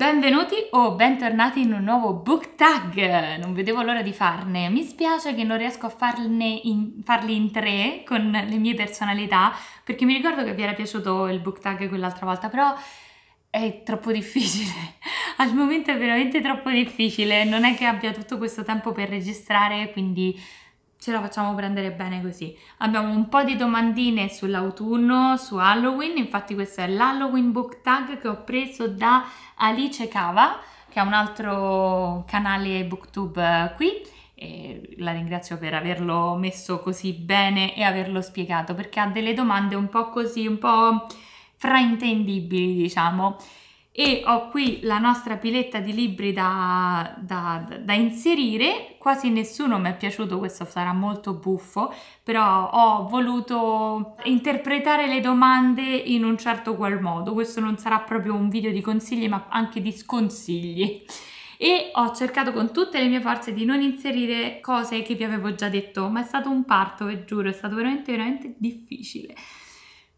Benvenuti o bentornati in un nuovo book tag! Non vedevo l'ora di farne. Mi spiace che non riesco a farne in, farli in tre con le mie personalità, perché mi ricordo che vi era piaciuto il book tag quell'altra volta, però è troppo difficile. Al momento è veramente troppo difficile. Non è che abbia tutto questo tempo per registrare, quindi ce la facciamo prendere bene così. Abbiamo un po' di domandine sull'autunno, su Halloween, infatti questo è l'Halloween Book Tag che ho preso da Alice Cava, che è un altro canale booktube eh, qui e la ringrazio per averlo messo così bene e averlo spiegato perché ha delle domande un po' così, un po' fraintendibili diciamo e ho qui la nostra piletta di libri da, da, da inserire. Quasi nessuno mi è piaciuto, questo sarà molto buffo, però ho voluto interpretare le domande in un certo qual modo. Questo non sarà proprio un video di consigli, ma anche di sconsigli e ho cercato con tutte le mie forze di non inserire cose che vi avevo già detto, ma è stato un parto, vi giuro, è stato veramente veramente difficile.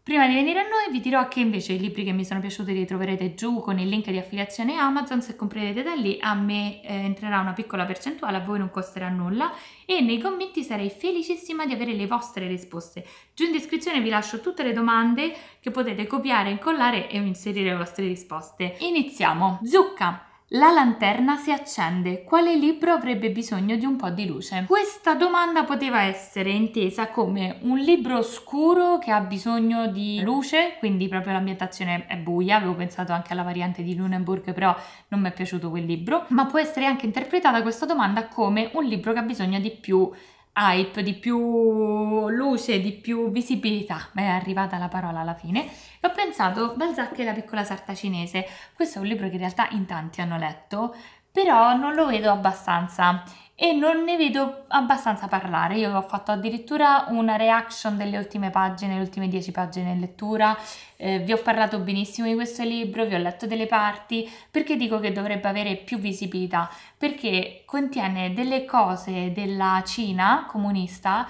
Prima di venire a noi vi dirò che invece i libri che mi sono piaciuti li troverete giù con il link di affiliazione Amazon, se comprerete da lì a me eh, entrerà una piccola percentuale, a voi non costerà nulla e nei commenti sarei felicissima di avere le vostre risposte. Giù in descrizione vi lascio tutte le domande che potete copiare, incollare e inserire le vostre risposte. Iniziamo! Zucca! La lanterna si accende, quale libro avrebbe bisogno di un po' di luce? Questa domanda poteva essere intesa come un libro scuro che ha bisogno di luce, quindi proprio l'ambientazione è buia, avevo pensato anche alla variante di Lunenburg, però non mi è piaciuto quel libro, ma può essere anche interpretata questa domanda come un libro che ha bisogno di più hype, di più luce, di più visibilità. ma è arrivata la parola alla fine. E ho pensato Balzac e la piccola sarta cinese. Questo è un libro che in realtà in tanti hanno letto, però non lo vedo abbastanza e non ne vedo abbastanza parlare. Io ho fatto addirittura una reaction delle ultime pagine, le ultime dieci pagine in lettura, eh, vi ho parlato benissimo di questo libro, vi ho letto delle parti, perché dico che dovrebbe avere più visibilità, perché contiene delle cose della Cina comunista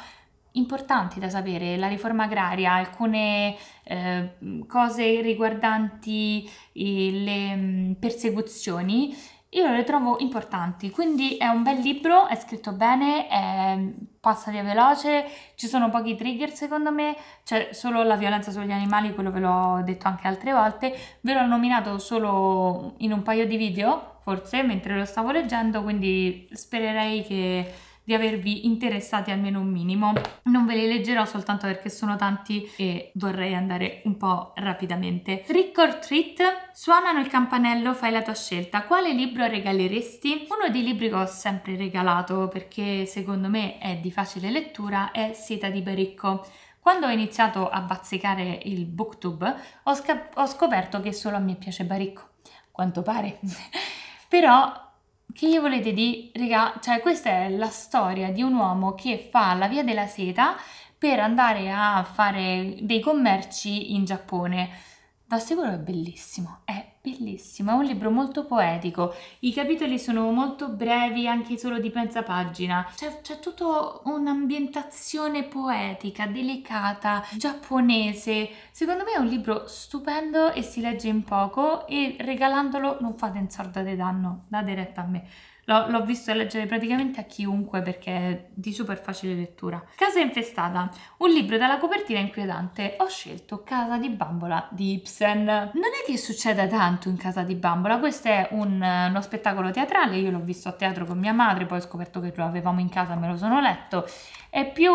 importanti da sapere, la riforma agraria, alcune eh, cose riguardanti eh, le mm, persecuzioni io le trovo importanti, quindi è un bel libro, è scritto bene, è... passa via veloce, ci sono pochi trigger secondo me, c'è solo la violenza sugli animali, quello ve l'ho detto anche altre volte, ve l'ho nominato solo in un paio di video, forse, mentre lo stavo leggendo, quindi spererei che di avervi interessati almeno un minimo. Non ve li leggerò soltanto perché sono tanti e vorrei andare un po' rapidamente. Trick or treat, suonano il campanello, fai la tua scelta. Quale libro regaleresti? Uno dei libri che ho sempre regalato perché secondo me è di facile lettura è Seta di Baricco. Quando ho iniziato a bazzicare il booktube ho, ho scoperto che solo a me piace Baricco, quanto pare. Però che gli volete dire, raga, cioè questa è la storia di un uomo che fa la via della seta per andare a fare dei commerci in Giappone da sicuro è bellissimo, è bellissimo, è un libro molto poetico, i capitoli sono molto brevi anche solo di mezza pagina, c'è, c'è tutta un'ambientazione poetica, delicata, giapponese, secondo me è un libro stupendo e si legge in poco e regalandolo non fate in sorda di danno, date retta a me. L'ho visto leggere praticamente a chiunque perché è di super facile lettura. Casa infestata, un libro dalla copertina inquietante. Ho scelto Casa di bambola di Ibsen. Non è che succeda tanto in Casa di bambola, questo è un, uno spettacolo teatrale, io l'ho visto a teatro con mia madre, poi ho scoperto che lo avevamo in casa, me lo sono letto. È più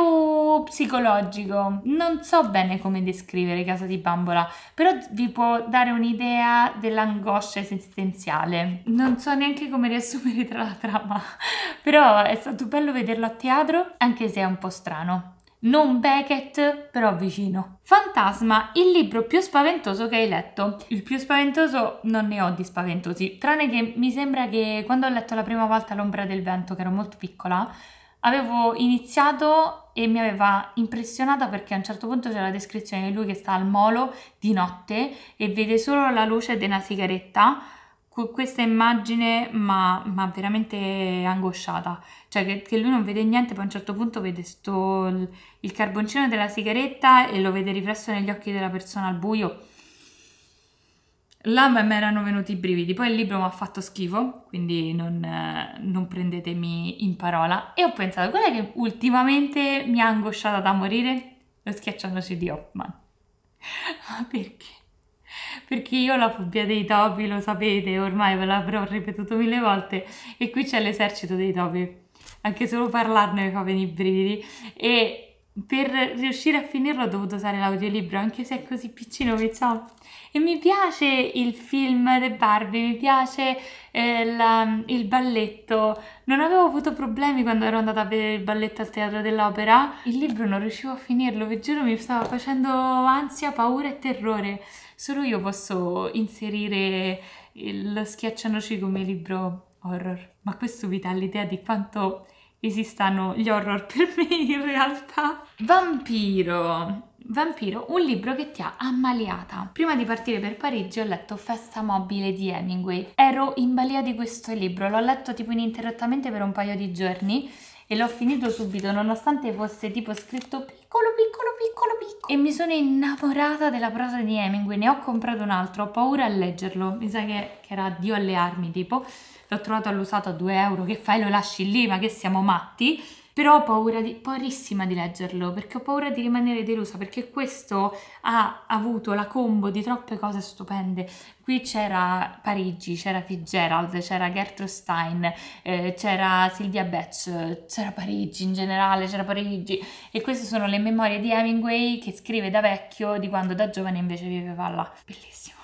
psicologico, non so bene come descrivere Casa di bambola, però vi può dare un'idea dell'angoscia esistenziale. Non so neanche come riassumere tra dentro la trama, però è stato bello vederlo a teatro, anche se è un po' strano. Non Beckett, però vicino. Fantasma, il libro più spaventoso che hai letto. Il più spaventoso non ne ho di spaventosi, tranne che mi sembra che quando ho letto la prima volta L'ombra del vento, che ero molto piccola, avevo iniziato e mi aveva impressionata perché a un certo punto c'è la descrizione di lui che sta al molo di notte e vede solo la luce di una sigaretta questa immagine ma, ma veramente angosciata, cioè che, che, lui non vede niente, poi a un certo punto vede sto, il carboncino della sigaretta e lo vede riflesso negli occhi della persona al buio. Là a me erano venuti i brividi, poi il libro mi ha fatto schifo, quindi non, non prendetemi in parola. E ho pensato, quella che ultimamente mi ha angosciata da morire? Lo schiacciandoci di Hoffman. ma perché? perché io ho la fobia dei topi, lo sapete, ormai ve l'avrò ripetuto mille volte e qui c'è l'esercito dei topi. Anche solo parlarne mi fa venire i brividi e per riuscire a finirlo ho dovuto usare l'audiolibro, anche se è così piccino che ho. E mi piace il film di Barbie, mi piace eh, la, il balletto. Non avevo avuto problemi quando ero andata a vedere il balletto al Teatro dell'Opera. Il libro non riuscivo a finirlo, vi giuro mi stava facendo ansia, paura e terrore. Solo io posso inserire lo schiaccianoci come libro horror. Ma questo vi dà l'idea di quanto esistano gli horror per me in realtà. Vampiro. Vampiro, un libro che ti ha ammaliata. Prima di partire per Parigi ho letto Festa mobile di Hemingway. Ero in balia di questo libro, l'ho letto tipo ininterrottamente per un paio di giorni e l'ho finito subito nonostante fosse tipo scritto piccolo piccolo piccolo piccolo e mi sono innamorata della prosa di Hemingway, ne ho comprato un altro, ho paura a leggerlo, mi sa che, che era Dio alle armi tipo l'ho trovato all'usato a 2 euro, che fai lo lasci lì, ma che siamo matti, però ho paura di, paurissima di leggerlo, perché ho paura di rimanere delusa, perché questo ha avuto la combo di troppe cose stupende. Qui c'era Parigi, c'era Fitzgerald, c'era Gertrude Stein, eh, c'era Silvia Batch, c'era Parigi in generale, c'era Parigi. E queste sono le memorie di Hemingway che scrive da vecchio, di quando da giovane invece viveva là. Bellissimo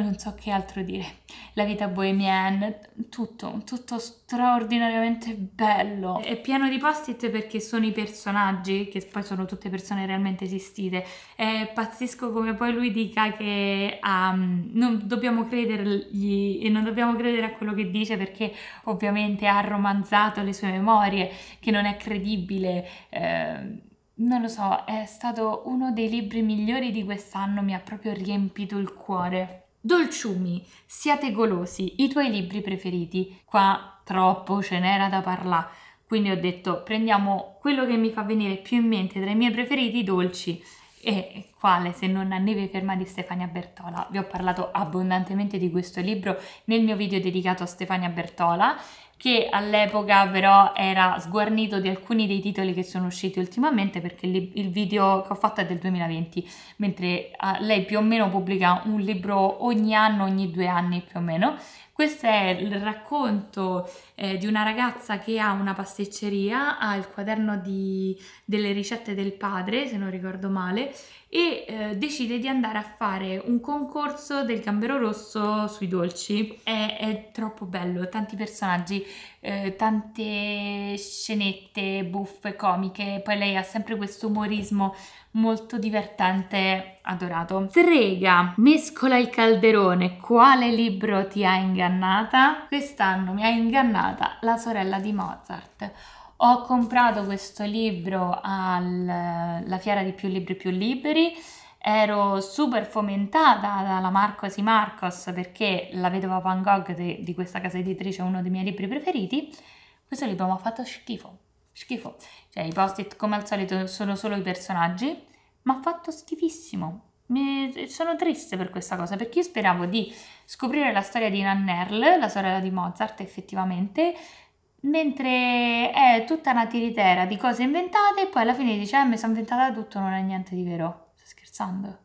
non so che altro dire. La vita bohemienne, tutto, tutto straordinariamente bello. È pieno di post-it perché sono i personaggi, che poi sono tutte persone realmente esistite. È pazzesco come poi lui dica che um, non dobbiamo credergli e non dobbiamo credere a quello che dice perché ovviamente ha romanzato le sue memorie, che non è credibile. Eh, non lo so, è stato uno dei libri migliori di quest'anno, mi ha proprio riempito il cuore. Dolciumi, siate golosi, i tuoi libri preferiti. Qua troppo ce n'era da parlare, quindi ho detto prendiamo quello che mi fa venire più in mente tra i miei preferiti dolci. E quale se non a Neve Ferma di Stefania Bertola? Vi ho parlato abbondantemente di questo libro nel mio video dedicato a Stefania Bertola che all'epoca però era sguarnito di alcuni dei titoli che sono usciti ultimamente perché il video che ho fatto è del 2020, mentre ah, lei più o meno pubblica un libro ogni anno, ogni due anni più o meno, questo è il racconto eh, di una ragazza che ha una pasticceria, ha il quaderno di, delle ricette del padre, se non ricordo male, e eh, decide di andare a fare un concorso del gambero rosso sui dolci. È, è troppo bello, tanti personaggi eh, tante scenette buffe, comiche, poi lei ha sempre questo umorismo molto divertente, adorato. Strega, mescola il calderone, quale libro ti ha ingannata? Quest'anno mi ha ingannata la sorella di Mozart. Ho comprato questo libro alla fiera di più libri più liberi ero super fomentata dalla Marcos y Marcos perché la vedova Van Gogh di, di questa casa editrice è uno dei miei libri preferiti, questo libro mi ha fatto schifo, schifo, cioè i post-it come al solito sono solo i personaggi, ma ha fatto schifissimo. Mi, sono triste per questa cosa perché io speravo di scoprire la storia di Nannerl, la sorella di Mozart effettivamente, mentre è tutta una tiritera di cose inventate e poi alla fine dice ah, mi sono inventata tutto, non è niente di vero scherzando.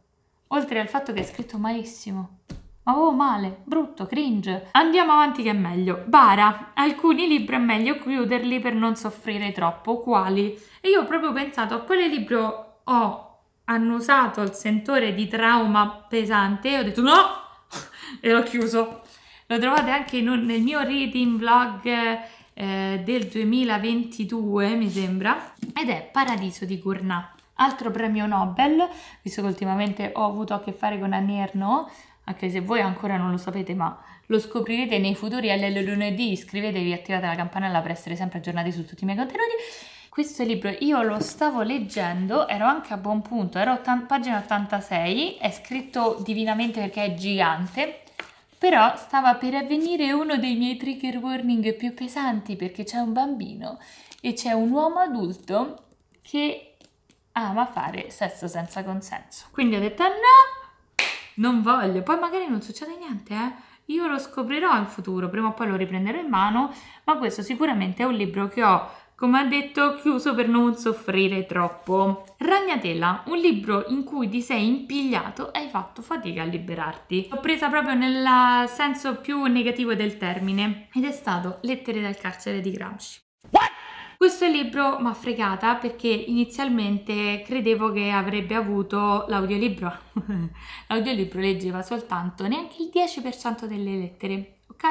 Oltre al fatto che è scritto malissimo. Ma oh, male, brutto, cringe. Andiamo avanti che è meglio. Bara, alcuni libri è meglio chiuderli per non soffrire troppo. Quali? E io ho proprio pensato a quale libro ho annusato il sentore di trauma pesante e ho detto no! e l'ho chiuso. Lo trovate anche un, nel mio reading vlog eh, del 2022, mi sembra, ed è Paradiso di Gurnà. Altro premio Nobel, visto che ultimamente ho avuto a che fare con Annie Ernaux, anche se voi ancora non lo sapete, ma lo scoprirete nei futuri LL lunedì, iscrivetevi e attivate la campanella per essere sempre aggiornati su tutti i miei contenuti. Questo libro io lo stavo leggendo, ero anche a buon punto, ero a pagina 86, è scritto divinamente perché è gigante, però stava per avvenire uno dei miei trigger warning più pesanti perché c'è un bambino e c'è un uomo adulto che ama fare sesso senza consenso. Quindi ho detto ah, no, non voglio. Poi magari non succede niente, eh. Io lo scoprirò in futuro, prima o poi lo riprenderò in mano, ma questo sicuramente è un libro che ho come ha detto, chiuso per non soffrire troppo. Ragnatela, un libro in cui ti sei impigliato e hai fatto fatica a liberarti. L'ho presa proprio nel senso più negativo del termine ed è stato Lettere dal carcere di Gramsci. Questo libro mi ha fregata perché inizialmente credevo che avrebbe avuto l'audiolibro. l'audiolibro leggeva soltanto neanche il 10% delle lettere, ok?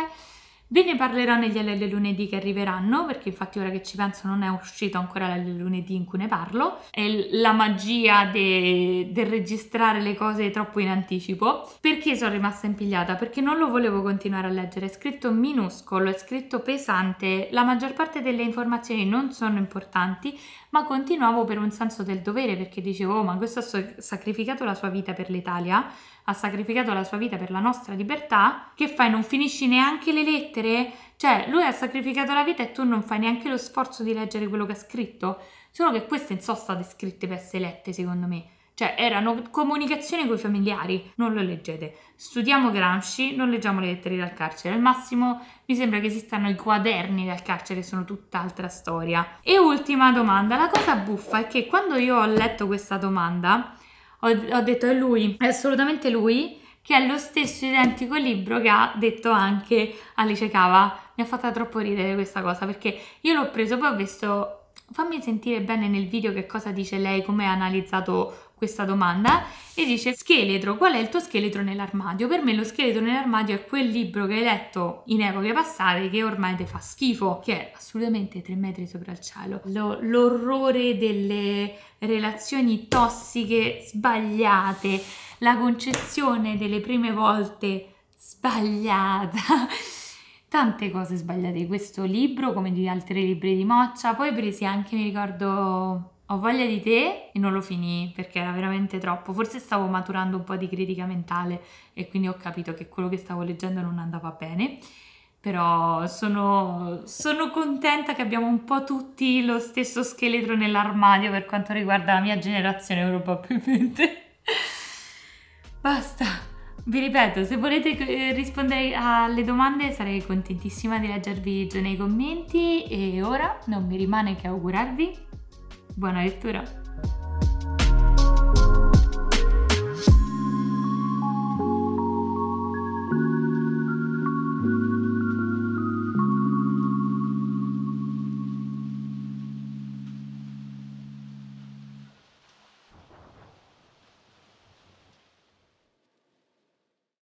Ve ne parlerò negli LL lunedì che arriveranno, perché infatti ora che ci penso non è uscito ancora l'LL lunedì in cui ne parlo. È la magia del de registrare le cose troppo in anticipo. Perché sono rimasta impigliata? Perché non lo volevo continuare a leggere. È scritto minuscolo, è scritto pesante, la maggior parte delle informazioni non sono importanti, ma continuavo per un senso del dovere perché dicevo, oh, ma questo ha sacrificato la sua vita per l'Italia ha sacrificato la sua vita per la nostra libertà, che fai? Non finisci neanche le lettere? Cioè, lui ha sacrificato la vita e tu non fai neanche lo sforzo di leggere quello che ha scritto? Solo che queste non sono state scritte per essere lette, secondo me. Cioè, erano comunicazioni con i familiari, non lo leggete. Studiamo Gramsci, non leggiamo le lettere dal carcere. Al massimo mi sembra che esistano i quaderni dal carcere, sono tutt'altra storia. E ultima domanda, la cosa buffa è che quando io ho letto questa domanda, ho, ho detto è lui, è assolutamente lui che è lo stesso identico libro che ha detto anche Alice Cava. Mi ha fatta troppo ridere questa cosa perché io l'ho preso, poi ho visto. Fammi sentire bene nel video che cosa dice lei, come ha analizzato questa domanda e dice scheletro, qual è il tuo scheletro nell'armadio? Per me lo scheletro nell'armadio è quel libro che hai letto in epoche passate che ormai ti fa schifo, che è assolutamente tre metri sopra il cielo. Lo, l'orrore delle relazioni tossiche sbagliate, la concezione delle prime volte sbagliata. Tante cose sbagliate di questo libro, come di altri libri di Moccia, poi presi anche, mi ricordo, ho voglia di te e non lo finì perché era veramente troppo. Forse stavo maturando un po' di critica mentale e quindi ho capito che quello che stavo leggendo non andava bene. Però sono, sono contenta che abbiamo un po' tutti lo stesso scheletro nell'armadio per quanto riguarda la mia generazione, probabilmente. Basta. Vi ripeto, se volete eh, rispondere alle domande sarei contentissima di leggervi nei commenti e ora non mi rimane che augurarvi Buena lectura.